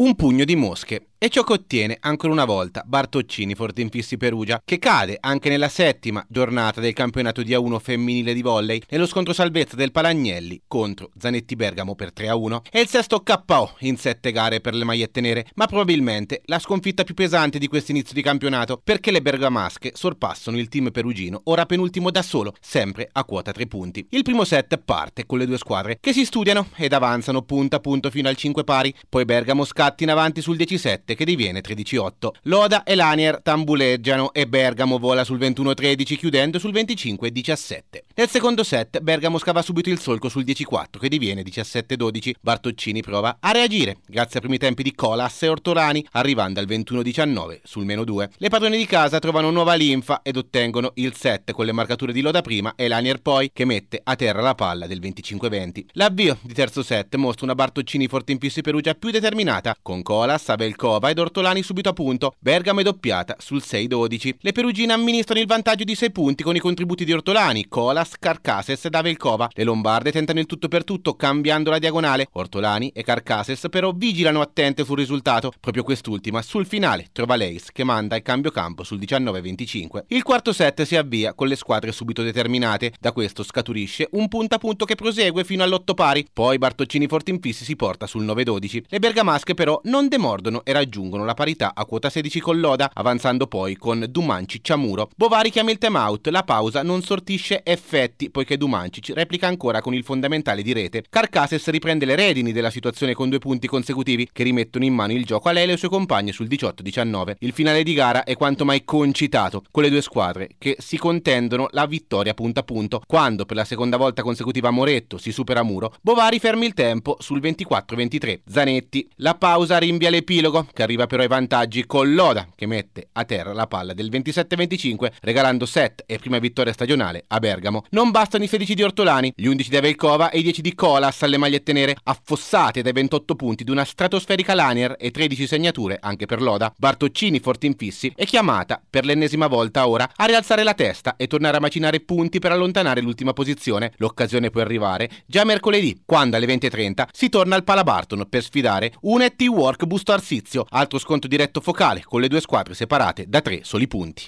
Un pugno di mosche e ciò che ottiene ancora una volta Bartoccini fissi Perugia, che cade anche nella settima giornata del campionato di A1 femminile di volley nello scontro salvezza del Palagnelli contro Zanetti Bergamo per 3-1. È il sesto KO in sette gare per le magliette nere, ma probabilmente la sconfitta più pesante di questo inizio di campionato perché le bergamasche sorpassano il team perugino, ora penultimo da solo, sempre a quota 3 punti. Il primo set parte con le due squadre che si studiano ed avanzano punta a punto fino al 5 pari, poi Bergamo scatta in avanti sul 17 7 che diviene 13-8. Loda e Lanier tambuleggiano e Bergamo vola sul 21-13 chiudendo sul 25-17. Nel secondo set Bergamo scava subito il solco sul 10-4 che diviene 17-12. Bartoccini prova a reagire grazie ai primi tempi di Colas e Ortolani arrivando al 21-19 sul meno 2. Le padrone di casa trovano nuova linfa ed ottengono il set con le marcature di Loda prima e Lanier poi che mette a terra la palla del 25-20. L'avvio di terzo set mostra una Bartoccini forte in fissi Perugia più determinata con Colas, Abel Abelkova Bellanova ed Ortolani subito a punto, Bergamo è doppiata sul 6-12. Le perugine amministrano il vantaggio di 6 punti con i contributi di Ortolani, Colas, Carcases e Davelcova. Le lombarde tentano il tutto per tutto cambiando la diagonale. Ortolani e Carcases però vigilano attente sul risultato. Proprio quest'ultima sul finale trova Leis che manda il cambio campo sul 19-25. Il quarto set si avvia con le squadre subito determinate. Da questo scaturisce un punto a punto che prosegue fino all'8 pari. Poi Bartoccini Fortinfissi si porta sul 9-12. Le bergamasche però non demordono e raggiungono raggiungono la parità a quota 16 con Loda, avanzando poi con Dumanci Ciamuro. Bovari chiama il time out, la pausa non sortisce effetti poiché Dumancic replica ancora con il fondamentale di rete. Carcases riprende le redini della situazione con due punti consecutivi che rimettono in mano il gioco a lei e ai suoi compagni sul 18-19. Il finale di gara è quanto mai concitato con le due squadre che si contendono la vittoria punto a punto. Quando per la seconda volta consecutiva Moretto si supera Muro, Bovari ferma il tempo sul 24-23. Zanetti. La pausa rinvia l'epilogo che arriva però ai vantaggi con Loda che mette a terra la palla del 27-25 regalando set e prima vittoria stagionale a Bergamo. Non bastano i 16 di Ortolani, gli 11 di Avelcova e i 10 di Colas alle magliette nere, affossate dai 28 punti di una stratosferica Lanier e 13 segnature anche per Loda. Bartoccini fissi è chiamata per l'ennesima volta ora a rialzare la testa e tornare a macinare punti per allontanare l'ultima posizione. L'occasione può arrivare già mercoledì, quando alle 20.30 si torna al Palabarton per sfidare un Etty Work Busto Arsizio Altro scontro diretto focale con le due squadre separate da tre soli punti.